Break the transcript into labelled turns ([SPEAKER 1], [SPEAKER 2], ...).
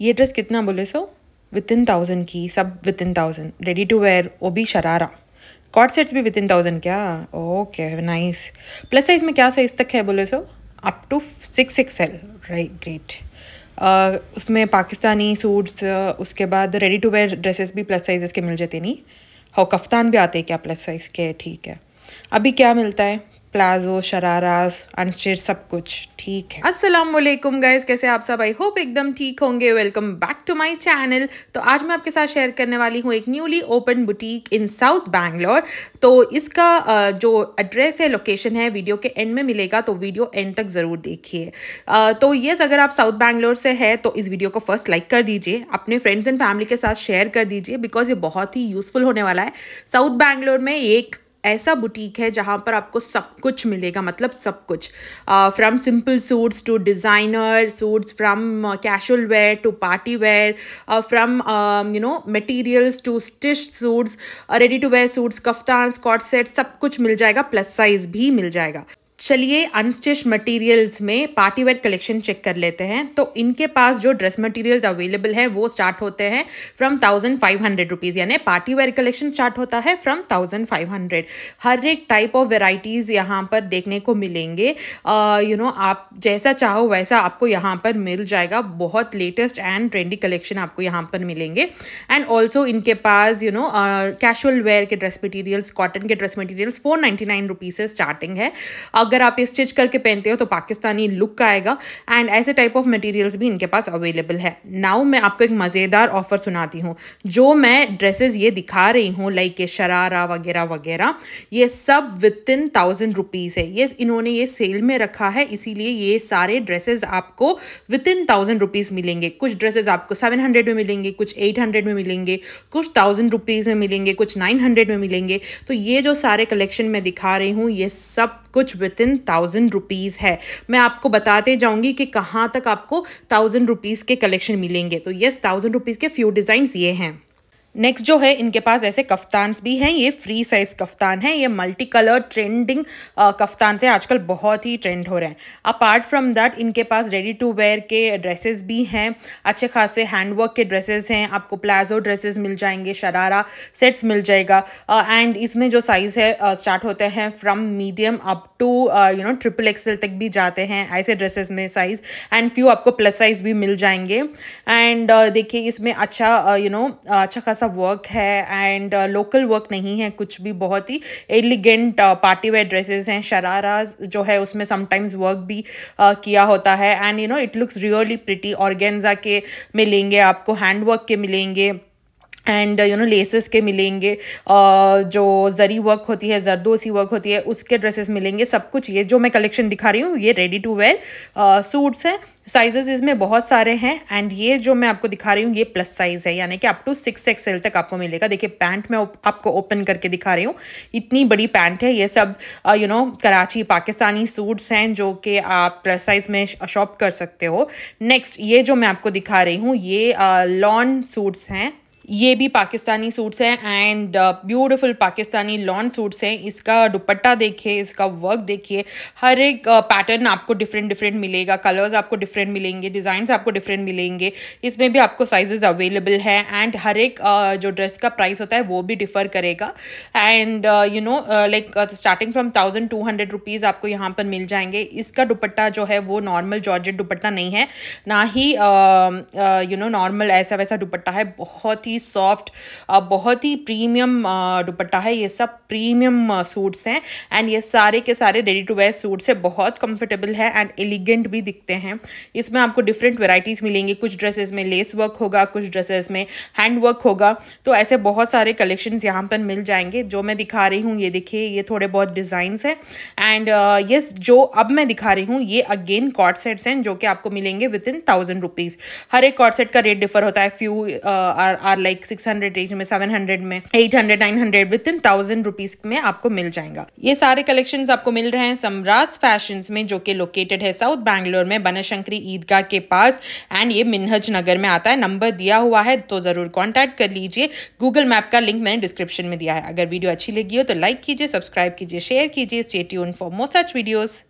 [SPEAKER 1] ये ड्रेस कितना बोले सो विद इन थाउजेंड की सब within thousand ready to wear वो भी शरारा कॉट सेट्स भी विद इन थाउजेंड क्या ओके नाइस प्लस साइज में क्या साइज तक है बोले so up to six X L right great उसमें पाकिस्तानी सूट्स uh, उसके बाद रेडी टू वेयर ड्रेसेस भी प्लस साइज़ के मिल जाते नहीं हो कफ्तान भी आते क्या प्लस साइज़ के ठीक है अभी क्या मिलता है प्लाजो शरारास अनस्टेड सब कुछ ठीक है अस्सलाम वालेकुम गाइस कैसे आप सब आई होप एकदम ठीक होंगे welcome back to my channel तो आज मैं आपके साथ शेयर करने वाली हूँ एक newly open boutique in south Bangalore तो इसका जो एड्रेस है लोकेशन है वीडियो के एंड में मिलेगा तो वीडियो एंड तक ज़रूर देखिए तो येस अगर आप साउथ बैंगलोर से है तो इस वीडियो को फर्स्ट लाइक कर दीजिए अपने फ्रेंड्स एंड फैमिली के साथ शेयर कर दीजिए बिकॉज ये बहुत ही यूज़फुल होने वाला है साउथ बैंगलोर में एक ऐसा बुटीक है जहाँ पर आपको सब कुछ मिलेगा मतलब सब कुछ from simple suits to designer suits from casual wear to party wear from you know materials to stitch suits ready to wear suits kaftan स्कॉट सेट सब कुछ मिल जाएगा प्लस साइज भी मिल जाएगा चलिए अनस्टिच मटेरियल्स में पार्टी वेयर कलेक्शन चेक कर लेते हैं तो इनके पास जो ड्रेस मटेरियल्स अवेलेबल है वो स्टार्ट होते हैं from thousand five hundred rupees यानी पार्टी वेयर कलेक्शन स्टार्ट होता है फ्रॉम थाउजेंड फाइव हंड्रेड हर एक टाइप ऑफ वेराइटीज़ यहाँ पर देखने को मिलेंगे यू नो आप जैसा चाहो वैसा आपको यहाँ पर मिल जाएगा बहुत लेटेस्ट एंड ट्रेंडी कलेक्शन आपको यहाँ पर मिलेंगे एंड ऑल्सो इनके पास यू नो कैशुअल वेयर के ड्रेस मटीरियल्स कॉटन के dress materials four ninety nine rupees से स्टार्टिंग है अगर आप स्टिच करके पहनते हो तो पाकिस्तानी लुक का आएगा एंड ऐसे टाइप ऑफ मटेरियल्स भी इनके पास अवेलेबल है नाउ मैं आपको एक मज़ेदार ऑफर सुनाती हूँ जो मैं ड्रेसेस ये दिखा रही हूँ लाइक ये शरारा वगैरह वगैरह ये सब विद इन थाउजेंड रुपीज़ है ये इन्होंने ये सेल में रखा है इसीलिए ये सारे ड्रेसेज आपको विद इन थाउजेंड रुपीज़ मिलेंगे कुछ ड्रेसेज आपको सेवन हंड्रेड में मिलेंगे कुछ एट हंड्रेड में मिलेंगे कुछ थाउजेंड रुपीज़ में मिलेंगे कुछ नाइन हंड्रेड में मिलेंगे तो ये जो सारे कलेक्शन मैं दिखा रही हूँ ये सब कुछ विद इन थाउजेंड रुपीज़ है मैं आपको बताते जाऊँगी कि कहाँ तक आपको थाउजेंड रुपीज़ के कलेक्शन मिलेंगे तो येस थाउजेंड रुपीज़ के फ्यू डिज़ाइंस ये हैं नेक्स्ट जो है इनके पास ऐसे कफ्तान्स भी हैं ये फ्री साइज कफ्तान है ये मल्टी कलर ट्रेंडिंग कफ्तान से आजकल बहुत ही ट्रेंड हो रहे हैं अपार्ट फ्रॉम दैट इनके पास रेडी टू वेयर के ड्रेसेस भी हैं अच्छे खासे हैंडवर्क के ड्रेसेस हैं आपको प्लाजो ड्रेसेस मिल जाएंगे शरारा सेट्स मिल जाएगा एंड uh, इसमें जो साइज़ है स्टार्ट uh, होते हैं from medium up to you know triple XL तक भी जाते हैं ऐसे ड्रेसेस में साइज़ एंड फ्यू आपको प्लस साइज़ भी मिल जाएंगे एंड uh, देखिए इसमें अच्छा you uh, know you know, अच्छा खासा सा वर्क है एंड लोकल वर्क नहीं है कुछ भी बहुत ही एलिगेंट पार्टी वेयर ड्रेसेस हैं शरारा जो है उसमें समटाइम्स वर्क भी uh, किया होता है and you know it looks really pretty organza के मिलेंगे आपको हैंड वर्क के मिलेंगे एंड यू नो लेसेस के मिलेंगे uh, जो जरी वर्क होती है जरदोसी वर्क होती है उसके ड्रेसेस मिलेंगे सब कुछ ये जो मैं कलेक्शन दिखा रही हूँ ये रेडी टू वेयर सूट्स हैं साइजेस इसमें बहुत सारे हैं एंड ये जो मैं आपको दिखा रही हूँ ये प्लस साइज है यानी कि अप टू सिक्स एक्सएल तक आपको मिलेगा देखिए पैंट मैं आपको ओपन करके दिखा रही हूँ इतनी बड़ी पैंट है ये सब you know Karachi Pakistani suits हैं जो कि आप प्लस साइज में शॉप कर सकते हो नेक्स्ट ये जो मैं आपको दिखा रही हूँ ये लॉन्ग सूट्स हैं ये भी पाकिस्तानी सूट्स हैं and beautiful uh, Pakistani long suits हैं इसका दुपट्टा देखिए इसका वर्क देखिए हर एक पैटर्न uh, आपको डिफरेंट डिफरेंट मिलेगा कलर्स आपको डिफरेंट मिलेंगे डिज़ाइंस आपको डिफरेंट मिलेंगे इसमें भी आपको साइजेस अवेलेबल हैं एंड हर एक uh, जो ड्रेस का प्राइस होता है वो भी डिफ़र करेगा and you know like starting from thousand two hundred rupees आपको यहाँ पर मिल जाएंगे इसका दुपट्टा जो है वो नॉर्मल जॉर्जेट दुपट्टा नहीं है ना ही यू नो नॉर्मल ऐसा वैसा दुपट्टा है बहुत ही ही सॉफ्ट बहुत ही प्रीमियम दुपट्टा है ये सब प्रीमियम सूट्स हैं एंड ये सारे के सारे रेडी टू वेयर सूट्स है बहुत कंफर्टेबल है एंड एलिगेंट भी दिखते हैं इसमें आपको डिफरेंट वेराइटीज़ मिलेंगी कुछ ड्रेसेस में लेस वर्क होगा कुछ ड्रेसेस में हैंड वर्क होगा तो ऐसे बहुत सारे कलेक्शन यहाँ पर मिल जाएंगे जो मैं दिखा रही हूँ ये देखिए ये थोड़े बहुत डिज़ाइंस हैं एंड यस जो अब मैं दिखा रही हूँ ये अगेन कॉट सेट्स हैं जो कि आपको मिलेंगे विद इन थाउजेंड रुपीज़ हर एक कॉट सेट का रेट डिफर होता है few are are like six hundred range में सेवन हंड्रेड में eight hundred nine hundred within thousand rupees में आपको मिल जाएगा ये सारे कलेक्शन आपको मिल रहे हैं समराज फैशन में जो कि लोकेटेड है साउथ बैंगलोर में बनशंकरी ईदगाह के पास एंड ये मिनहज नगर में आता है नंबर दिया हुआ है तो जरूर कॉन्टेक्ट कर लीजिए गूगल मैप का लिंक मैंने डिस्क्रिप्शन में दिया है अगर वीडियो अच्छी लगी हो तो लाइक कीजिए सब्सक्राइब कीजिए शेयर कीजिए stay for more such videos